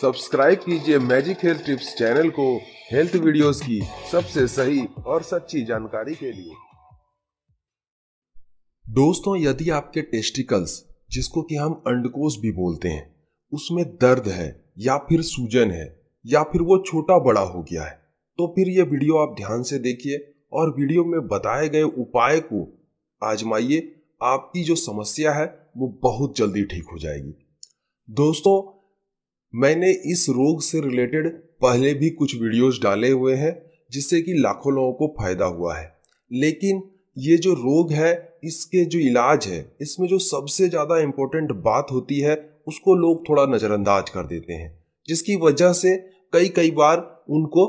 subscribe कीजिए magic health tips channel को health videos की सबसे सही और सच्ची जानकारी के लिए दोस्तों यदि आपके टेस्टिकल्स जिसको कि हम अंडकोश भी बोलते हैं उसमें दर्द है या फिर सूजन है या फिर वो छोटा बड़ा हो गया है तो फिर ये वीडियो आप ध्यान से देखिए और वीडियो में बताए गए उपाय को आजमाइए आपकी जो समस्या है वो बहुत जल्दी ठीक हो जाएगी दोस्तों मैंने इस रोग से रिलेटेड पहले भी कुछ वीडियोस डाले हुए हैं जिससे कि लाखों लोगों को फायदा हुआ है लेकिन ये जो रोग है इसके जो इलाज है इसमें जो सबसे ज़्यादा इम्पोर्टेंट बात होती है उसको लोग थोड़ा नज़रअंदाज कर देते हैं जिसकी वजह से कई कई बार उनको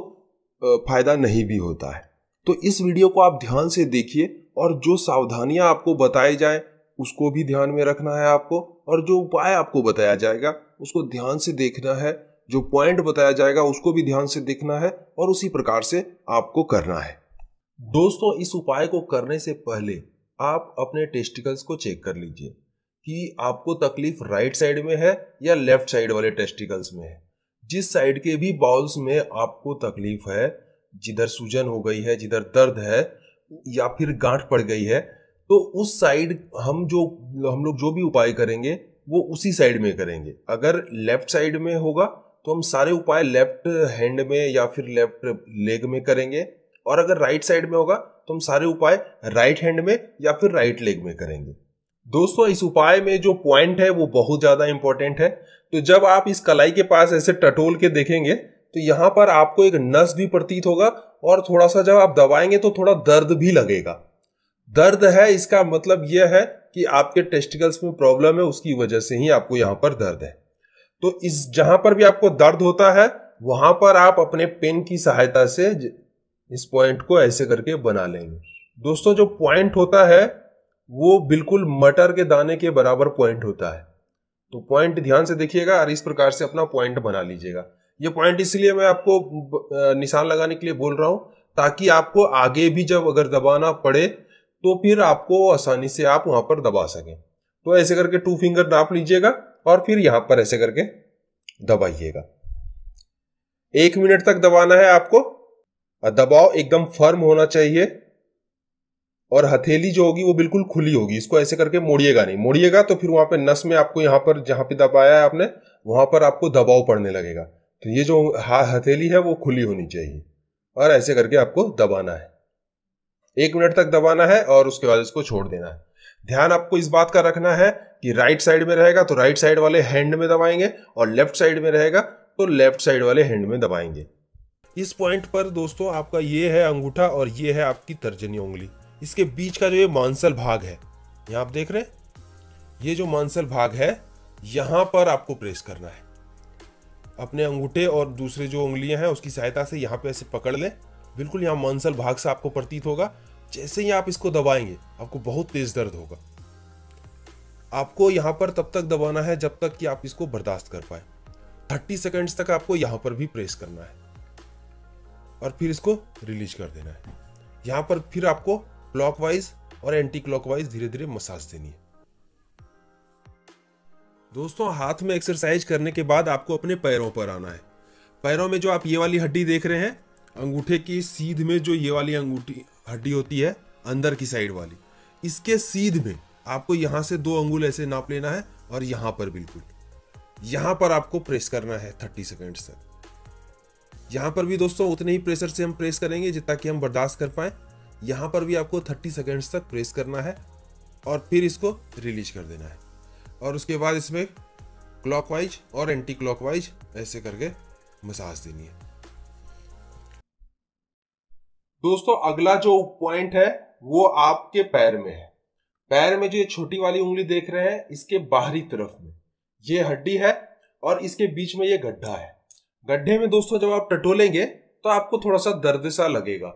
फ़ायदा नहीं भी होता है तो इस वीडियो को आप ध्यान से देखिए और जो सावधानियां आपको बताई जाए उसको भी ध्यान में रखना है आपको और जो उपाय आपको बताया जाएगा उसको ध्यान से देखना है जो पॉइंट बताया जाएगा उसको भी ध्यान से देखना है और उसी प्रकार से आपको करना है दोस्तों इस उपाय को करने से पहले आप अपने टेस्टिकल्स को चेक कर लीजिए कि आपको तकलीफ राइट साइड में है या लेफ्ट साइड वाले टेस्टिकल्स में है जिस साइड के भी बाउल्स में आपको तकलीफ है जिधर सूजन हो गई है जिधर दर्द है या फिर गांठ पड़ गई है तो उस साइड हम जो हम लोग जो भी उपाय करेंगे वो उसी साइड में करेंगे अगर लेफ्ट साइड में होगा तो हम सारे उपाय लेफ्ट हैंड में या फिर लेफ्ट लेग में करेंगे और अगर राइट साइड में होगा तो हम सारे उपाय राइट हैंड में या फिर राइट लेग में करेंगे दोस्तों इस उपाय में जो पॉइंट है वो बहुत ज़्यादा इंपॉर्टेंट है तो जब आप इस कलाई के पास ऐसे टटोल के देखेंगे तो यहाँ पर आपको एक नस भी प्रतीत होगा और थोड़ा सा जब आप दबाएंगे तो थोड़ा दर्द भी लगेगा दर्द है इसका मतलब यह है कि आपके टेस्टिकल्स में प्रॉब्लम है उसकी वजह से ही आपको यहां पर दर्द है तो इस जहां पर भी आपको दर्द होता है वहां पर आप अपने पेन की सहायता से इस पॉइंट को ऐसे करके बना लेंगे दोस्तों जो पॉइंट होता है वो बिल्कुल मटर के दाने के बराबर पॉइंट होता है तो पॉइंट ध्यान से देखिएगा और इस प्रकार से अपना पॉइंट बना लीजिएगा ये पॉइंट इसलिए मैं आपको निशान लगाने के लिए बोल रहा हूं ताकि आपको आगे भी जब अगर दबाना पड़े तो फिर आपको आसानी से आप वहां पर दबा सकें तो ऐसे करके टू फिंगर नाप लीजिएगा और फिर यहां पर ऐसे करके दबाइएगा एक मिनट तक दबाना है आपको दबाव एकदम फर्म होना चाहिए और हथेली जो होगी वो बिल्कुल खुली होगी इसको ऐसे करके मोड़िएगा नहीं मोड़िएगा तो फिर वहां पे नस में आपको यहां पर जहां पे दबाया है आपने वहां पर आपको दबाव पड़ने लगेगा तो ये जो हथेली है वो खुली होनी चाहिए और ऐसे करके आपको दबाना है एक मिनट तक दबाना है और उसके बाद इसको छोड़ देना है ध्यान आपको इस बात का रखना है कि राइट साइड में रहेगा तो राइट साइड वाले हैंड में दबाएंगे और लेफ्ट साइड में रहेगा तो लेफ्ट साइड वाले हैंड में दबाएंगे इस पॉइंट पर दोस्तों आपका ये है अंगूठा और ये है आपकी तर्जनी उंगली इसके बीच का जो ये मांसल भाग है यहाँ आप देख रहे हैं ये जो मांसल भाग है यहाँ पर आपको प्रेस करना है अपने अंगूठे और दूसरे जो उंगलियां हैं उसकी सहायता से यहाँ पे ऐसे पकड़ लें बिल्कुल यहाँ मांसल भाग से आपको प्रतीत होगा जैसे ही आप इसको दबाएंगे आपको बहुत तेज दर्द होगा आपको यहाँ पर तब तक दबाना है जब तक कि आप इसको बर्दाश्त कर पाए 30 सेकेंड्स तक आपको यहाँ पर भी प्रेस करना है और फिर इसको रिलीज कर देना है यहाँ पर फिर आपको क्लॉकवाइज और एंटी क्लॉकवाइज धीरे धीरे मसाज देनी है दोस्तों हाथ में एक्सरसाइज करने के बाद आपको अपने पैरों पर आना है पैरों में जो आप ये वाली हड्डी देख रहे हैं अंगूठे की सीध में जो ये वाली अंगूठी हड्डी होती है अंदर की साइड वाली इसके सीध में आपको यहाँ से दो अंगुल ऐसे नाप लेना है और यहाँ पर बिल्कुल यहाँ पर आपको प्रेस करना है थर्टी सेकेंड्स तक यहाँ पर भी दोस्तों उतने ही प्रेशर से हम प्रेस करेंगे जितना कि हम बर्दाश्त कर पाए यहाँ पर भी आपको थर्टी सेकेंड्स तक प्रेस करना है और फिर इसको रिलीज कर देना है और उसके बाद इसमें क्लॉकवाइज और एंटी क्लॉकवाइज ऐसे करके मसाज देनी है दोस्तों अगला जो पॉइंट है वो आपके पैर में है पैर में जो ये छोटी वाली उंगली देख रहे हैं इसके बाहरी तरफ में ये हड्डी है और इसके बीच में ये गड्ढा है गड्ढे में दोस्तों जब आप टटोलेंगे तो आपको थोड़ा सा दर्द सा लगेगा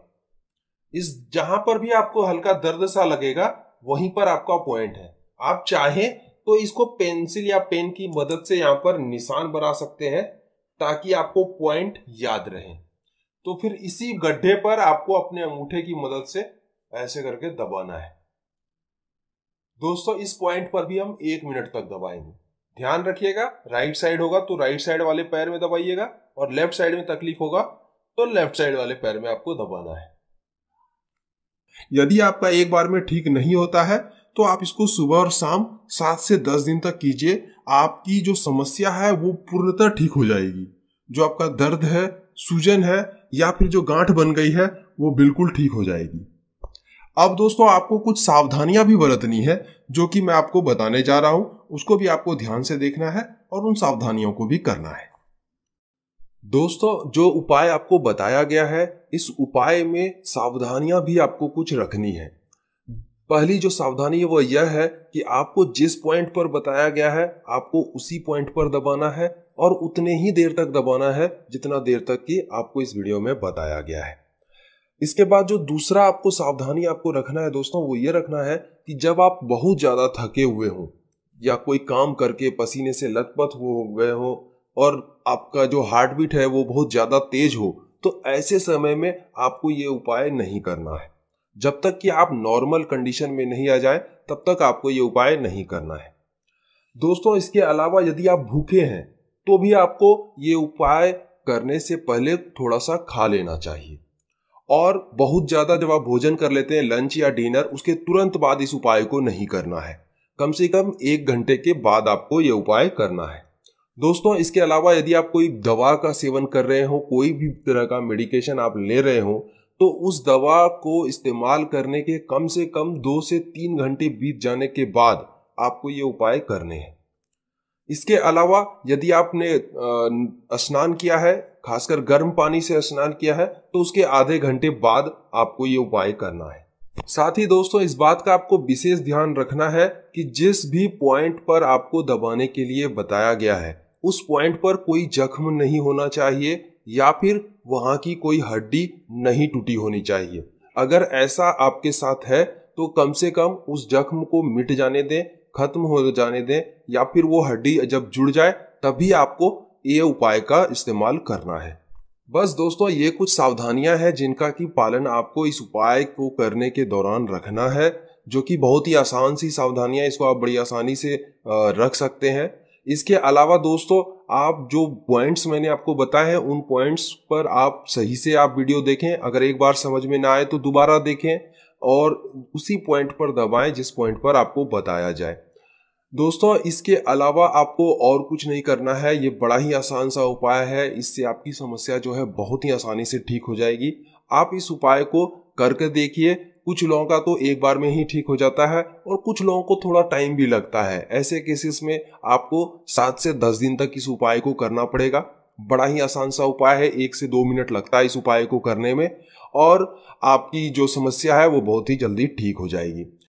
इस जहां पर भी आपको हल्का दर्द सा लगेगा वहीं पर आपका पॉइंट है आप चाहें तो इसको पेंसिल या पेन की मदद से यहाँ पर निशान बना सकते हैं ताकि आपको पॉइंट याद रहे तो फिर इसी गड्ढे पर आपको अपने अंगूठे की मदद से ऐसे करके दबाना है दोस्तों इस पॉइंट पर भी हम एक मिनट तक दबाएंगे ध्यान रखिएगा राइट साइड होगा तो राइट साइड वाले पैर में दबाइएगा और लेफ्ट साइड में तकलीफ होगा तो लेफ्ट साइड वाले पैर में आपको दबाना है यदि आपका एक बार में ठीक नहीं होता है तो आप इसको सुबह और शाम सात से दस दिन तक कीजिए आपकी जो समस्या है वो पूर्णतः ठीक हो जाएगी जो आपका दर्द है सूजन है या फिर जो गांठ बन गई है वो बिल्कुल ठीक हो जाएगी अब दोस्तों आपको कुछ सावधानियां भी बरतनी है जो कि मैं आपको बताने जा रहा हूं उसको भी आपको ध्यान से देखना है और उन सावधानियों को भी करना है दोस्तों जो उपाय आपको बताया गया है इस उपाय में सावधानियां भी आपको कुछ रखनी है पहली जो सावधानी है वह यह है कि आपको जिस पॉइंट पर बताया गया है आपको उसी पॉइंट पर दबाना है और उतने ही देर तक दबाना है जितना देर तक कि आपको इस वीडियो में बताया गया है इसके बाद जो दूसरा आपको सावधानी आपको रखना है दोस्तों वो ये रखना है कि जब आप बहुत ज़्यादा थके हुए हों या कोई काम करके पसीने से लथपथ हो गए हो और आपका जो हार्ट बीट है वो बहुत ज़्यादा तेज हो तो ऐसे समय में आपको ये उपाय नहीं करना है जब तक कि आप नॉर्मल कंडीशन में नहीं आ जाए तब तक आपको ये उपाय नहीं करना है दोस्तों इसके अलावा यदि आप भूखे हैं तो भी आपको ये उपाय करने से पहले थोड़ा सा खा लेना चाहिए और बहुत ज़्यादा जब आप भोजन कर लेते हैं लंच या डिनर उसके तुरंत बाद इस उपाय को नहीं करना है कम से कम एक घंटे के बाद आपको ये उपाय करना है दोस्तों इसके अलावा यदि आप कोई दवा का सेवन कर रहे हो कोई भी तरह का मेडिकेशन आप ले रहे हो तो उस दवा को इस्तेमाल करने के कम से कम दो से तीन घंटे बीत जाने के बाद आपको ये उपाय करने हैं इसके अलावा यदि आपने स्नान किया है खासकर गर्म पानी से स्नान किया है तो उसके आधे घंटे बाद आपको ये उपाय करना है साथ ही दोस्तों इस बात का आपको विशेष ध्यान रखना है कि जिस भी पॉइंट पर आपको दबाने के लिए बताया गया है उस पॉइंट पर कोई जख्म नहीं होना चाहिए या फिर वहां की कोई हड्डी नहीं टूटी होनी चाहिए अगर ऐसा आपके साथ है तो कम से कम उस जख्म को मिट जाने दें खत्म हो जाने दें या फिर वो हड्डी जब जुड़ जाए तभी आपको ये उपाय का इस्तेमाल करना है बस दोस्तों ये कुछ सावधानियां हैं जिनका की पालन आपको इस उपाय को करने के दौरान रखना है जो कि बहुत ही आसान सी सावधानियां इसको आप बड़ी आसानी से रख सकते हैं इसके अलावा दोस्तों आप जो पॉइंट्स मैंने आपको बताए हैं उन पॉइंट्स पर आप सही से आप वीडियो देखें अगर एक बार समझ में ना आए तो दोबारा देखें और उसी पॉइंट पर दबाएं जिस पॉइंट पर आपको बताया जाए दोस्तों इसके अलावा आपको और कुछ नहीं करना है ये बड़ा ही आसान सा उपाय है इससे आपकी समस्या जो है बहुत ही आसानी से ठीक हो जाएगी आप इस उपाय को करके देखिए कुछ लोगों का तो एक बार में ही ठीक हो जाता है और कुछ लोगों को थोड़ा टाइम भी लगता है ऐसे केसेस में आपको सात से दस दिन तक इस उपाय को करना पड़ेगा बड़ा ही आसान सा उपाय है एक से दो मिनट लगता है इस उपाय को करने में और आपकी जो समस्या है वो बहुत ही जल्दी ठीक हो जाएगी